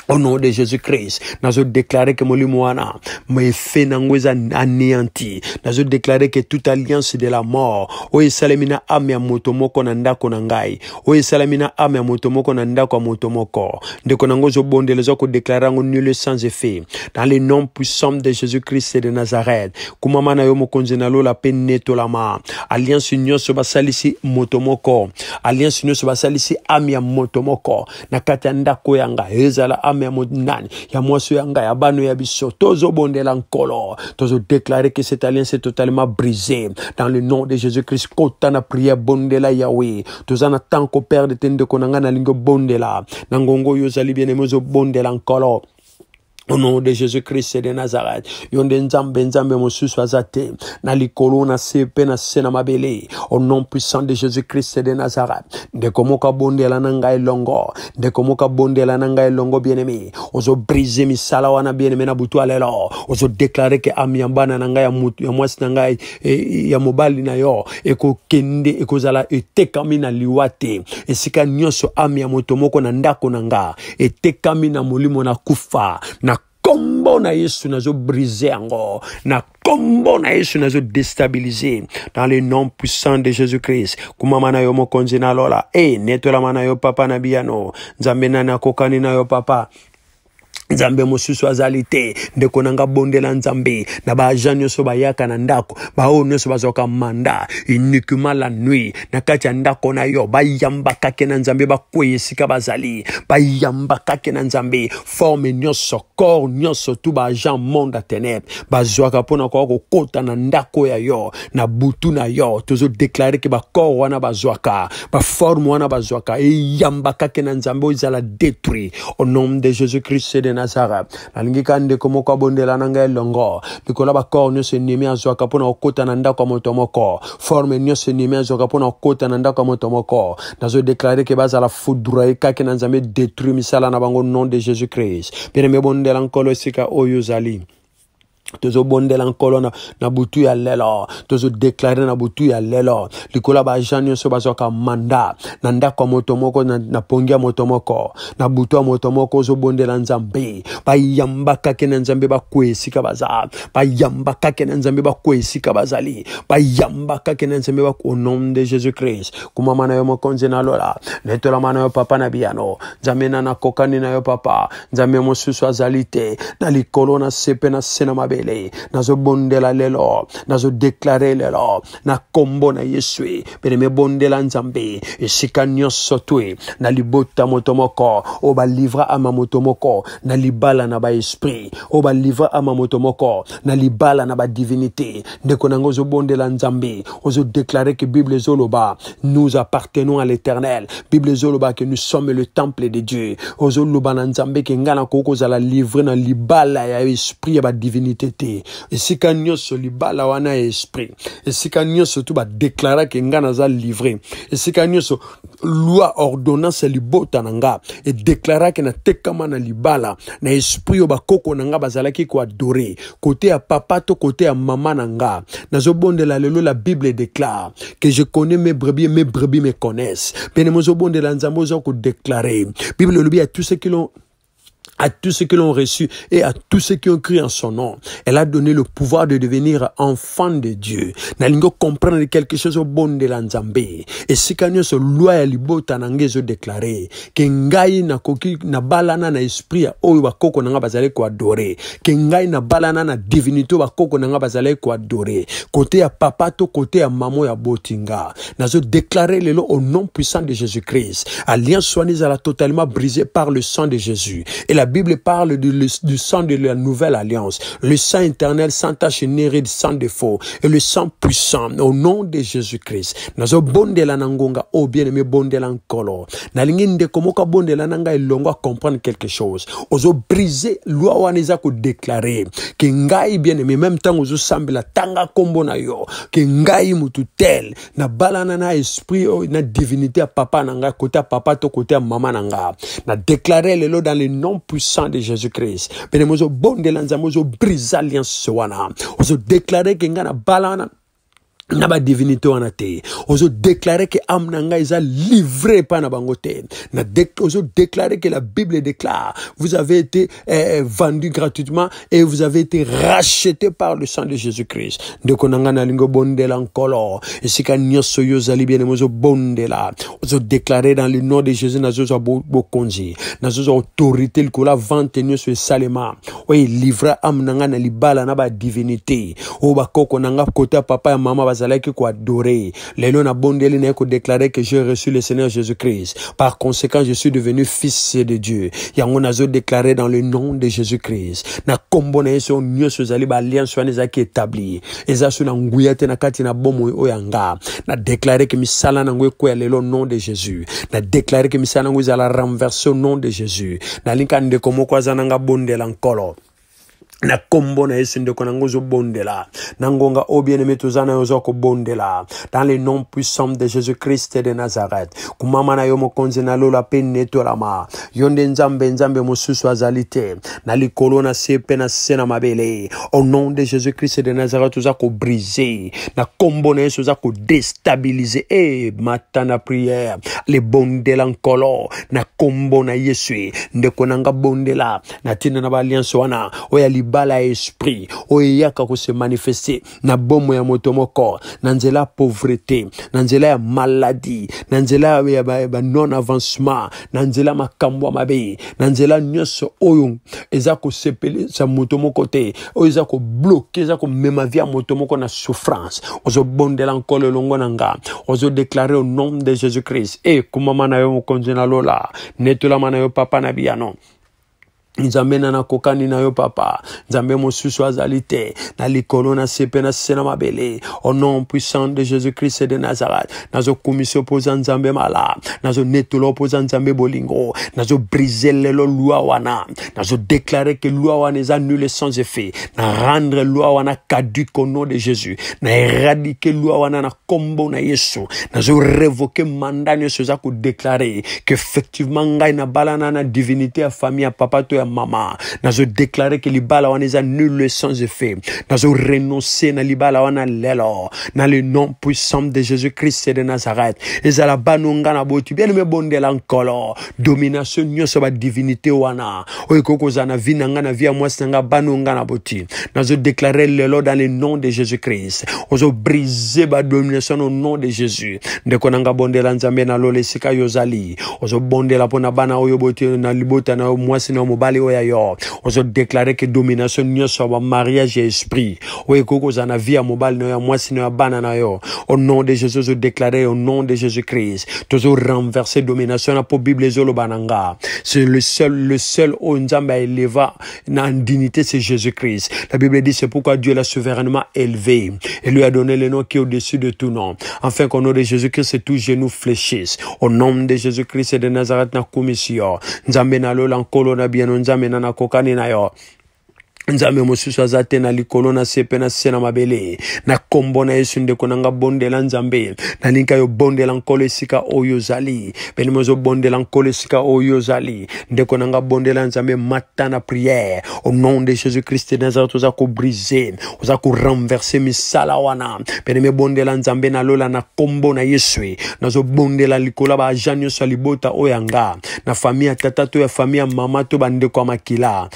Au nom de Jésus-Christ, nazo déclarer que mon wana mes na ngweza anéanti nazo déclaré que toute alliance de la mort Oye salamina na ame nanda moto Oye na ndako motomoko ngai oyo motomoko, na ame ya ko moko na e ndeko nango nul sans effet dans le nom puissant de jésus-christ de nazareth kumama na yo la nalola ma, alliance nyonso basalisi moto motomoko, alliance nyonso se ame Amia moto moko na nakatanda ya ndako yanga ezala ya monani ya mwaso ya ngai ya bano ya biso tozobondela nkolo tozodeklare ke cet alliance est totalement brisé dans le nom de jésus christ kota na priere bondela yawe toza na tanko perde te ndeko na ngai nalingi obondela na ngongo oyo ozali bien aime ozobondela nkolo Au nom de Jésus-Christ de Nazareth, yonde nzambe nzambe mosusu aza te na likolo na se mpe na se na mabele au nom puissant de Jésus-Christ de Nazareth ndeko moko abondela na ngai elongo ndeko moko abondela na ngai elongo bien-aimé ozobrise misala wana bien-aimé na butu ya lelo ozodeklare ke ami ya bana na ngai ya mutu ya mwasi na ngai e, ya mobali na yo ekokende ekozala etekami na liwa te esika nyonso ami ya moto moko na ndako na nga etekami na molimo na kufa na kombo na yesu nazobrise yango na kombo na yesu nazodestabilize dans le nom puissant de jésus christ kumama na yo mokonzi eh e netolama na yo papa na biano. nzambe nani na yo papa nzambe mosusu azali te ndeko na nga bondela nzambe na baagent nyonso bayaka na ndako baoyo nyonso bazwaka manda uniquement la nuit na kati ya ndako na yo bayambaka ke na nzambe bakwei esika bazali bayambaka ke na nzambe forme nyonso corps nyonso tu baagent monde ya ténèbre bazwaka mpona koka kokɔta na ndako ya yo na butu na yo tozodeklare ke bacorps wana bazwaka baforme wana bazwaka eyambaka ke na nzambe oyo ezala détruit au nom de jésus christ nasara nalingi ka ndeko moko abondela na ngai elongo likolo ya bakor nyonso enemi azwaka mpo na kokɔta na ndako ya moto moko forme nyonso enemi azwaka mpo na kokɔta na ndako ya moto moko nazodeklare ke bazala foudroye kaki na nzambe détruit misala na bango nom de jésus christ bien aime ebondela nkolo esika oyo ozali tozobondela nkolo na, na butu ya lelo tozodeklare na butu ya lelo likolo ya baagent nyonso bazwaka manda na ndako ya moto moko na, na pongi ya moto moko na butu ya moto moko ozobondela nzambe bayambaka ke na nzambe bakwe esika baza bayambaka ke na nzambe bakwe esika bazali bayambaka ke na nzambe au nom de jésus christ kumama na yo mokonzi nalola netolama na yo papa na biyano nzambe na nakokani na yo papa nzambe mosusu azali te na likolo na se mpe na se na mabe nazo bondela lelo deklare lelo na kombo na yesu bien me bondela nzambe esika nyonso te na libota moto moko oyo livra ama moto moko na libala na baesprit oyo livra ama moto moko na libala na badivinité ndeko na bondela nzambe ke bible zoloba nous appartenons à l'éternel bible zoloba que nous sommes le temple de dieu ozoloba na nzambe ke ngai nakoki kozala livre na libala ya esprit ya divinité tete esika nyonso libala wana ya esprit esika nyonso tu badeklaraki nga naza livre esika nyonso loi ordonnance libota na et déclarer natekama na libala na esprit oyo bakoko na nga bazalaki koadore kote ya papa to kote ya mama na nga nazobondela lelo la bible déclare que je connais mes brebis mes brebis me connaissent pene mozobondela nzambe oza kodeklare bible elobi ya tout ce qui l'ont à tous ceux qui l'ont reçu et à tous ceux qui ont cru en son nom. Elle a donné le pouvoir de devenir enfant de Dieu. Nalingo comprendre quelque chose au bon de l'Anzambé. Et si quand nous sommes ya libota nangezo déclaré, que ngai na koki na balana na esprit oyo bakoko nanga basale ko adorer, que ngai na balana na divinité bakoko nanga basale ko adorer. Côté à papa to côté à maman ya botinga. Nazo déclarer le au nom puissant de Jésus-Christ. Alliance soignée à la totalement brisée par le sang de Jésus. Et la Bible parle du, du sang de la nouvelle alliance, le sang éternel sans tache de sang défaut et le sang puissant au nom de Jésus-Christ. Nazo la nangonga oh bien-aimé bondela nkolo. Nalingi ndeko moka bondela nanga ilongo comprendre quelque chose. Ozo briser loi waneza ko déclarer que ngai bien-aimé même temps ozo la tanga kombo na yo que ngai mutu tel na balana na esprit oh, na divinité à papa nanga côté à papa to côté à maman nanga. Na déclarer lot dans le nom puissant de jésus-christ pene mozobondela nzambe ozobrisa alliance wana ozodeclare ke ngai na bala wana na badivini divinité wana te ozodeklare ke ame na ngai eza livré epai na bango te ozodeklare que la bible déclare vous avez été eh, vendu gratuitement et vous avez été racheté par le sang de jésus-christ ndeko na ngai nalingi obondela nkolo esika nyonso yo ozali bien bondela. ozobondela ozodeklare dans le nom de jésus nazozwa bokonzi nazozwa autorité likolo avante nyonso esalema oyo elivra ame na ngai na libala na ba divinité. oyo bakoko na ngai kota papa ya mama bazalaki koadore lelo nabondeli naye kodeklare que j'ai reçu le seigneur jésus-christ par conséquent je suis devenu fils de dieu yango déclaré dans le nom de jésus-christ na nkombo na ye so ba lien so wana ezalaki et eza so na nguya te na kati na bomo oyo yanga déclarer que misala nango ekwea lelo nom de jésus na déclarer que misala nango la renverser au nom de jésus na linka ndeko moko aza nanga bondela nkolo na kombo na yesu ndeko nango ozobondela na ngonga oyo bien-aime toza na yo oza kobondela dans le nom puissant de jésus christ de nazareth komama na yo mokonzi nalola mpe netolama yo nde nzambe nzambe mosusu azali te na likolo na se mpe na se na mabele au nom de jésus christ de nazareth toza kobrise na kombo na yesu oza kodestabilize e mata na priere lebondela nkolo na kombo na yesu ndeko nanga bondela na ntina na baalliance wana oyo Bala ya esprit oyo se kosemanifeste na ya moto na pauvreté na nzela ya maladi na nzela ya avancement na nzela makambo ya eza moto moko te oyo eza moto na souffrance ozobondela nkolo elongo na nga au nom de jésus christ e eh, kumama na yo lola na yo papa na non nzambe na nakokani na yo papa nzambe mosusu azali te na likolo na se mpe na se na mabele au nom puissant de jésus christ de nazareth nazokumisa mpoza nzambe mala nazonetola mpoza nzambe bolingo nazobrise lelo lwa wana nazodeklare que lwa wana eza nule sans effet na rendre lwa wana caduke au nom de jésus na eradike lwa wana na kombo na yesu nazorevoke manda nyonso eza kodeklare que effectivement ngai nabalana na divinité ya famille ya papa to mama. mama que que libala wana za nul sans effet renoncer na libala wana lelo na le nom puissant de jésus christ de nazareth ezala la nga na boti bieneme bondela colo domination nyonso divinité wana Oye koko kozala na via na nga na vie moi nga bano nga na boti déclarer lelo dans le nom de jésus christ la domination au nom de jésus ndeko na nga bondela na lola esika yo Ozo la la na bana oyo boti na libota na na mobali on se yo que que domination nyonso ya mariage mariage esprit Oye Koko Zana vie ya ya mwasi na ya bana na au nom de jésus déclaré au nom de jésus christ tozo renverser domination la mpo bible c'est le seul le seul oyo nzambe éleva na dignité c'est jésus christ la bible dit c'est pourquoi dieu l'a souverainement élevé et lui a donné le nom qui est au-dessus de tout nom afin qu'au nom de jésus christ tous genoux fléchissent au nom de jésus christ et de nazareth na commission yo nzambe nalola nkolo na bien nzambe nana kokani na yo nzambe mosusu aza te na likolo na se mpe na se na mabele na nkombo na yesu ndeko na nga bondela nzambe nalingi ka yobondela nkolo esika oyo ozali penima ozobondela nkolo esika oyo ozali ndeko na nga bondela nzambe mata na priere au nom de jésus christ de nazareth oza kobrise oza korenverse misala wana penima ebondela nzambe nalola na nkombo na yesu nazobondela likolo ya baaja nyonso ya libota oyo ya nga na fami ya tata to ya fami ya mama to bandeko ya makila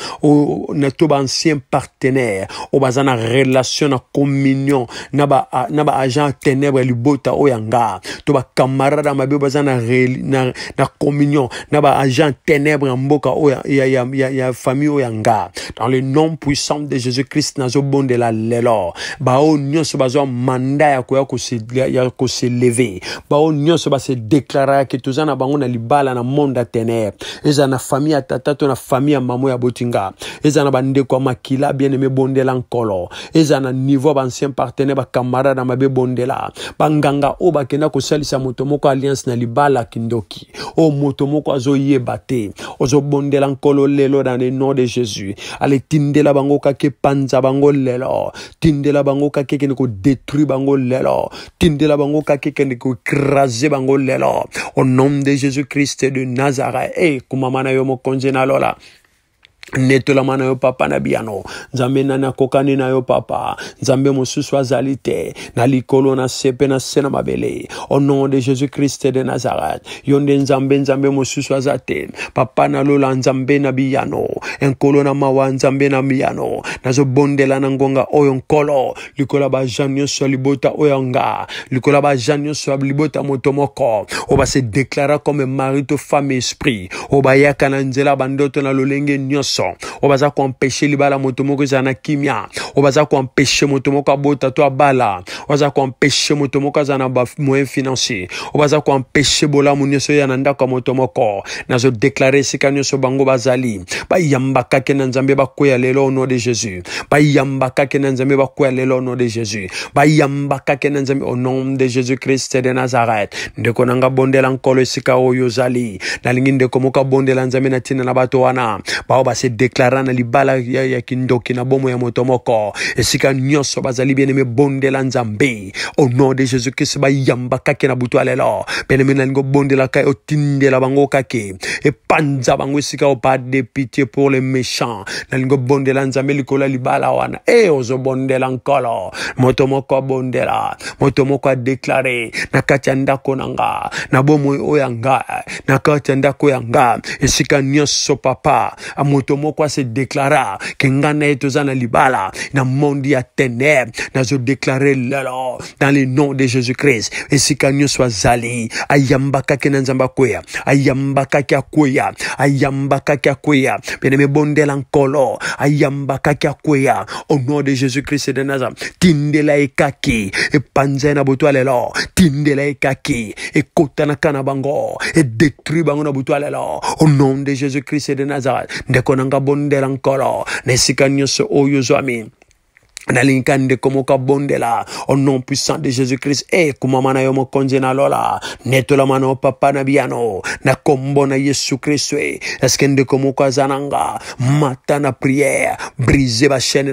to bansi ancien partenaire bas na relation na communion na baagent ténèbre ya libota oyo nga to bakamarade mabe baza na, na, na communion na ba ténèbres ténèbres mboka oyo ya, ya, ya, ya famille oyanga dans le nom puissant de jésus-christ nazobondela lelo baoyo nyonso bazwa manda ya koya koseleve baoyo se déclarer que toza na bango na libala na monde ténèbres, ezana na famille à tata to na famille ya mamo ya botinga ezana na ko makila bien-aimé bondela nkolo eza na niveau baancien partenaire bacamarade na mabe bondela banganga oyo bakenda kosalisa moto moko alliance na libala kindoki oyo moto moko azoyeba te ozobondela nkolo lelo na le nom de jésus aletindela bango kaka epanza bango lelo tindela bango kaka ekende kodétruire bango lelo tindela bango kaka ekende koekrase bango lelo au nom de jésus christ de nazareth e eh, komama na yo mokonzi nalola netolama na yo papa na biyano nzambe nani akokani na yo papa nzambe mosusu azali te na likolo na se mpe na se na mabele au nom de jésus christ de nazareth yo nde nzambe nzambe mosusu aza te papa nalola nzambe na biyano enkolo na mawa nzambe na biyano nazobondela na ngonga oyo nkolo likolo ya baja nyonso ya libota oyo nga likolo ya baja nyonso ya libota moto moko oyo base déclara comme mari to femme esprit oyo bayaka na nzela bandoto na lolenge nyonso nyonso oyo baza koampeshe libala moto moko ezala na kimia oyo baza koampeshe moto moko abota to abala oyo baza koampeshe moto moko aza na bamoyen financier oyo baza koampeshe bolamu nyonso ya na ndako ya moto moko nazodeklare esika nyonso bango bazali bayambaka ke na nzambe bakwea lelo au nom de jésus bayambaka ke na nzambe bakwea lelo au nom de jésus bayambaka ke na nzambe au nom de jésus christ de nazareth ndeko na nga bondela nkolo esika oyo ozali nalingi ndeko moko abondela nzambe na ntina na bato wana bao base esedeklara na libala ya, ya kindoki na bomo ya moto moko esika nyonso bazali bieneme bondela nzambe au nom de jésus kristo bayamba kaki na butu ya lelo bieneme nalingi obondela kai otindela bango kaki epanza bango esika o pas de pitié pour les méchants nalingi obondela nzambe likolo ya libala wana e ozobondela nkolo moto moko abondela moto moko adeklare na kati ya ndako na nga na bomoi oyo ya nga na kati ya ndako ya nga esika nyonso papa moto moko asedeklara ke nga na ye toza na libala na mondi ya tenebre nazodeklare lelo dans le nom de jésus christ esika nyonso azali ayambakaki na nzambe akwea ayambakaki akwea ayambakaki akwea bieneme bondela nkolo ayambakaki akwea au nom de jésus christ de nazareth tindela ye kaki epanza ye na butu ya lelo tindela ye kaki ekotanaka na bango edetruit bango na butu ya lelo au nom de jésus christ de nazareth ndeko na nga bondela nkolo na esika nyonso oyo zwa amin nalinkande komo ka bondela onon nom puissant de jésus-christ e eh, kumamana yomo mokonzi na lola la mano papa na biano na kombo na yesu eh Eskende eske ndeko moko zananga. na nga mata na prière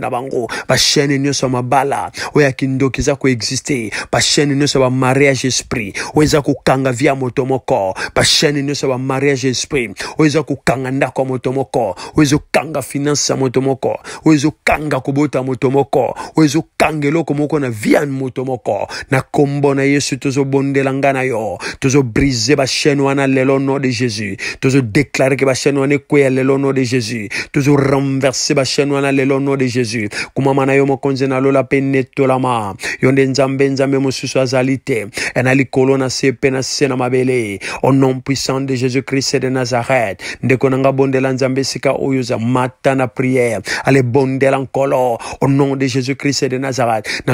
na bango bashene nyo sa mabala oyo ya kindoki existe koexiste bashene nyonso ya bamariage esprit oyo eza kokanga vie via moto moko bashene nyonso ya mariage esprit Weza ku kanga ndako motomoko. moto moko finance motomoko moto moko oyo motomoko moko moko oyo ezokanga eloko moko na vi moto moko na kombo yesu tozobondela bonde na yo tozobrise bachaine wana lelo no de jésus tozodeklare ke bachaine wana ekweya lelo no de jésus tozorenverse bachaine wana lelo no de jésus komama na yo mokonzi nalola mpe netolama yo nde nzambe nzambe mosusu azali te ena likolo na se mpe na se na mabele au nom puissant de Jesus christ de nazareth ndeko na nga bondela nzambe esika oyo za mata na priere ale bondela nkolo au nom de de jésus Christ de Nazareth ba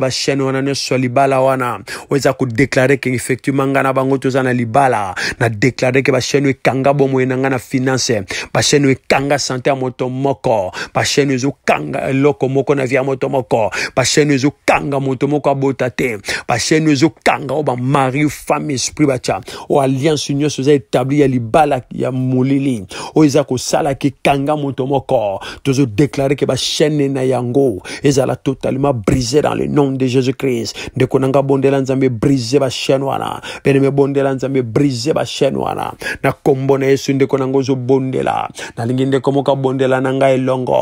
bashene wana ne ya libala wana oza kodeklare ke effectivement ngai bango toza na libala nadeklare ke bashene ekanga kanga na ngai na finance bashene kanga sante ya moto moko zo kanga lokomo moko na via moto moko zo kanga moto moko abota te bashene kanga oyo bamari femme esprit batya O alliance nyonso eza etabli ya libala ya molili ko sala ki kanga moto moko que ke bashene na yango ezala totalement brisé dans le nom de jésus-christ ndeko na nga bondela nzambe brise bashane wana beneme bondela nzambe brise bashane wana na kombo na yesu ndeko nango ozobondela nalingi ndeko moko abondela na ngai elongo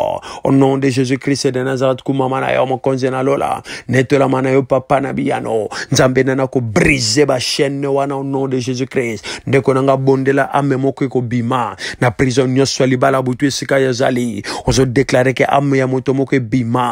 au nom de jésus-christ de nazareth kumama na yo mokonzi nalola netolama na yo papa na biyano nzambe na na kobrise bashane wana au nom de jésus-christ ndeko na nga bondela ame moko ekobima na prison nyonso ya libala butu esika yo ezali ozodeklare ke ame ya moto moko ebima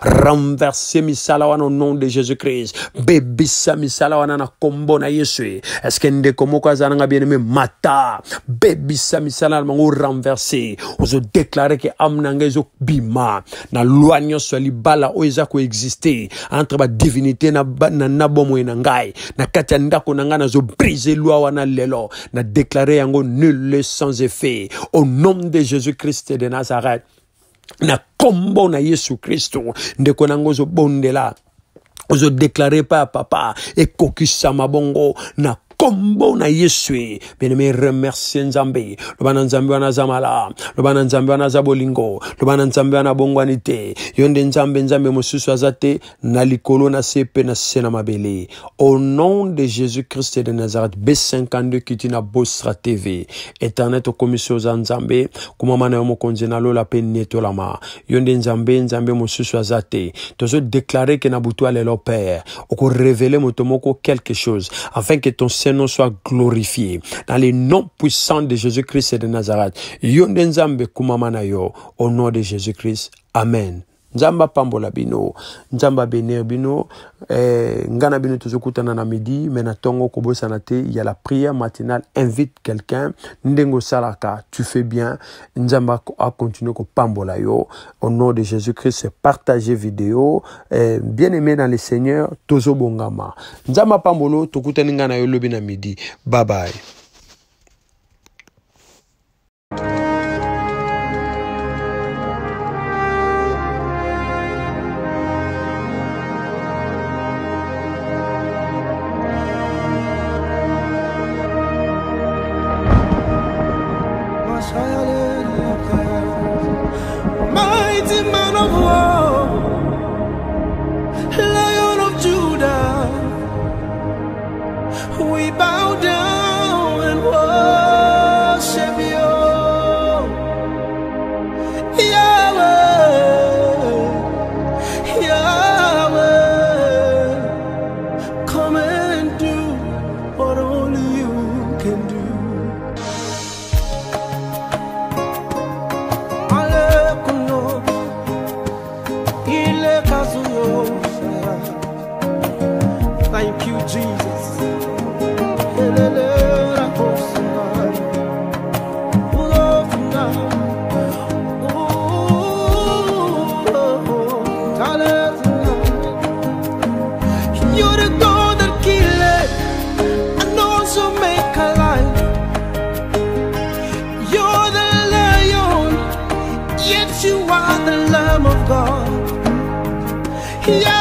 renverser mes au nom de jésus-christ Baby misala na kombo na yesu eske ndeko moko aza nanga bien aimé mata baby misala ou bango Ozo déclarer ke ame na bima. na lwa nyonso bala libala oyo eza Entre entre divinité na, na, na bomoi na ngai na kati ya ndako na zo briser lwa wana lelo na déclarer yango nul sans effet au nom de jésus-christ de nazareth na kombo na yesu kristo ndeko na yango ozobondela ozodeklare epai ya papa ekokisama bongo na kombo na yesu ye bieneme remercie nzambe loba na nzambe wana aza malamu loba na nzambe wana aza bolingo loba na nzambe wana abongwani te yo nde nzambe nzambe mosusu aza te na likolo na se mpe na se na mabele au nom de jésus christ de nazareth b52 kiti na bosra tv eternel tokomi so oza nzambe komama na yo mokonzi nalola mpe netolama yo nde nzambe nzambe mosusu aza te tozodeklare ke na butu ya lelo père okorevele moto moko quelque chose afin que ton sein nom soit glorifié. Dans les noms puissants de Jésus-Christ et de Nazareth. Au nom de Jésus-Christ. Amen nzambe Pambola bino nzambe abenir bino eh, bino tozokutana na midi me na kobosana il y a la prière matinale invite quelqu'un ndenge Salaka, tu fais bien continue acontinue Pambola yo au nom de jésus christ partage vidéo eh, bien aimé dans le seigneur tozobongama nzambe apambolo tokutani ngai na yo lobi na midi bye. Yeah.